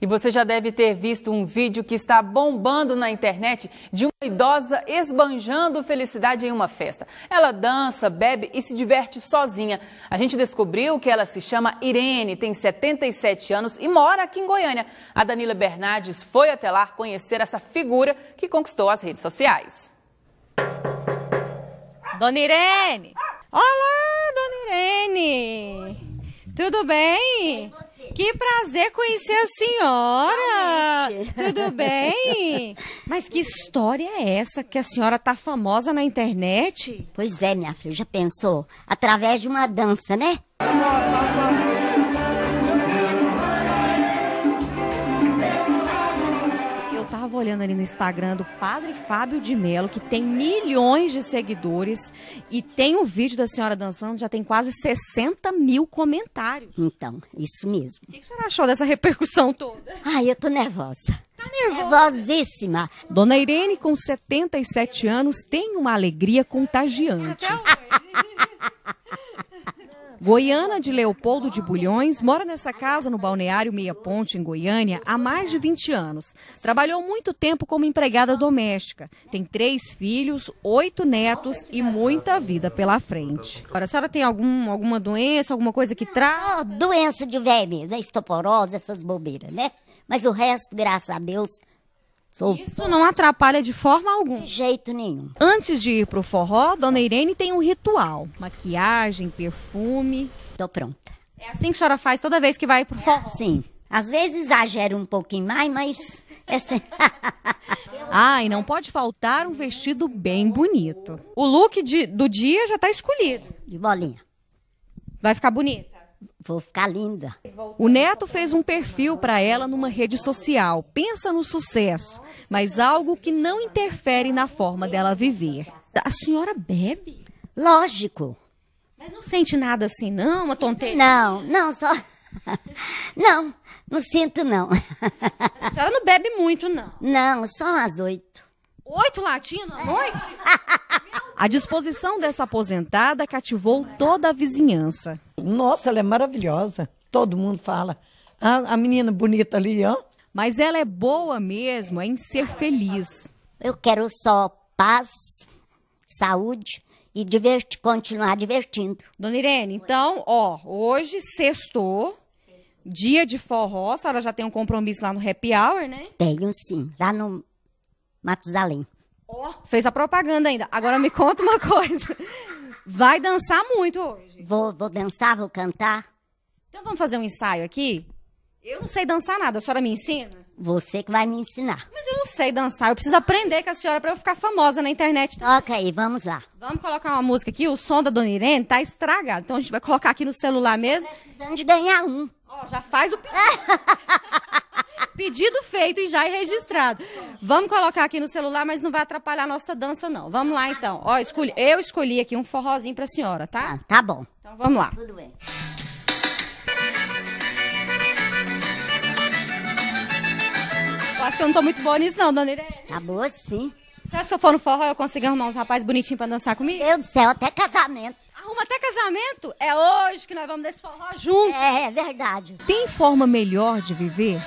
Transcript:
E você já deve ter visto um vídeo que está bombando na internet de uma idosa esbanjando felicidade em uma festa. Ela dança, bebe e se diverte sozinha. A gente descobriu que ela se chama Irene, tem 77 anos e mora aqui em Goiânia. A Danila Bernardes foi até lá conhecer essa figura que conquistou as redes sociais. Dona Irene! Olá, Dona Irene! Tudo bem? Que prazer conhecer a senhora! Realmente. Tudo bem? Mas que história é essa que a senhora tá famosa na internet? Pois é, minha filha, já pensou? Através de uma dança, né? olhando ali no Instagram do Padre Fábio de Melo, que tem milhões de seguidores, e tem um vídeo da senhora dançando, já tem quase 60 mil comentários. Então, isso mesmo. O que, que a senhora achou dessa repercussão toda? Ai, eu tô nervosa. Tá Nervosíssima. Dona Irene, com 77 anos, tem uma alegria contagiante. Até hoje. Goiana de Leopoldo de Bulhões mora nessa casa no balneário Meia Ponte, em Goiânia, há mais de 20 anos. Trabalhou muito tempo como empregada doméstica. Tem três filhos, oito netos e muita vida pela frente. Agora, a senhora tem algum, alguma doença, alguma coisa que traz? Oh, ah, doença de velho né? Estoporose, essas bobeiras, né? Mas o resto, graças a Deus, Sou... Isso não atrapalha de forma alguma. De jeito nenhum. Antes de ir pro forró, Dona Irene tem um ritual: maquiagem, perfume. Tô pronta. É assim que a senhora faz toda vez que vai pro forró? Sim. Às vezes exagero um pouquinho mais, mas. Essa... ah, e não pode faltar um vestido bem bonito. O look de, do dia já tá escolhido. De bolinha. Vai ficar bonita? vou ficar linda. O neto fez um perfil para ela numa rede social. Pensa no sucesso, mas algo que não interfere na forma dela viver. A senhora bebe? Lógico. Mas não sente nada assim, não, uma tonteira? Não, não, só. Não, não sinto, não. A senhora não bebe muito, não? Não, só às oito. Oito latinhas na noite? A disposição dessa aposentada cativou toda a vizinhança. Nossa, ela é maravilhosa. Todo mundo fala. A, a menina bonita ali, ó. Mas ela é boa mesmo é em ser feliz. Eu quero só paz, saúde e diverti, continuar divertindo. Dona Irene, então, ó, hoje sextou, dia de forró, a senhora já tem um compromisso lá no Happy Hour, né? Tenho sim, lá no Matusalém oh, fez a propaganda ainda. Agora me conta uma coisa. Vai dançar muito hoje. Vou, vou dançar, vou cantar. Então vamos fazer um ensaio aqui? Eu não sei dançar nada, a senhora me ensina? Você que vai me ensinar. Mas eu não sei dançar, eu preciso aprender com a senhora para eu ficar famosa na internet. Ok, vamos lá. Vamos colocar uma música aqui, o som da Dona Irene tá estragado, então a gente vai colocar aqui no celular mesmo. Precisando de ganhar um. Ó, já faz o pedido. Pedido feito e já é registrado. Vamos colocar aqui no celular, mas não vai atrapalhar a nossa dança, não. Vamos lá, então. Ó, escolhi, eu escolhi aqui um forrozinho pra senhora, tá? Ah, tá bom. Então vamos lá. Tudo bem. Eu acho que eu não tô muito boa nisso, não, dona Irene. Tá boa, sim. Você acha que se eu for no forró eu consigo arrumar uns rapazes bonitinhos pra dançar comigo? Meu Deus do céu, até casamento. Arruma até casamento? É hoje que nós vamos desse forró junto. É, é verdade. Tem forma melhor de viver?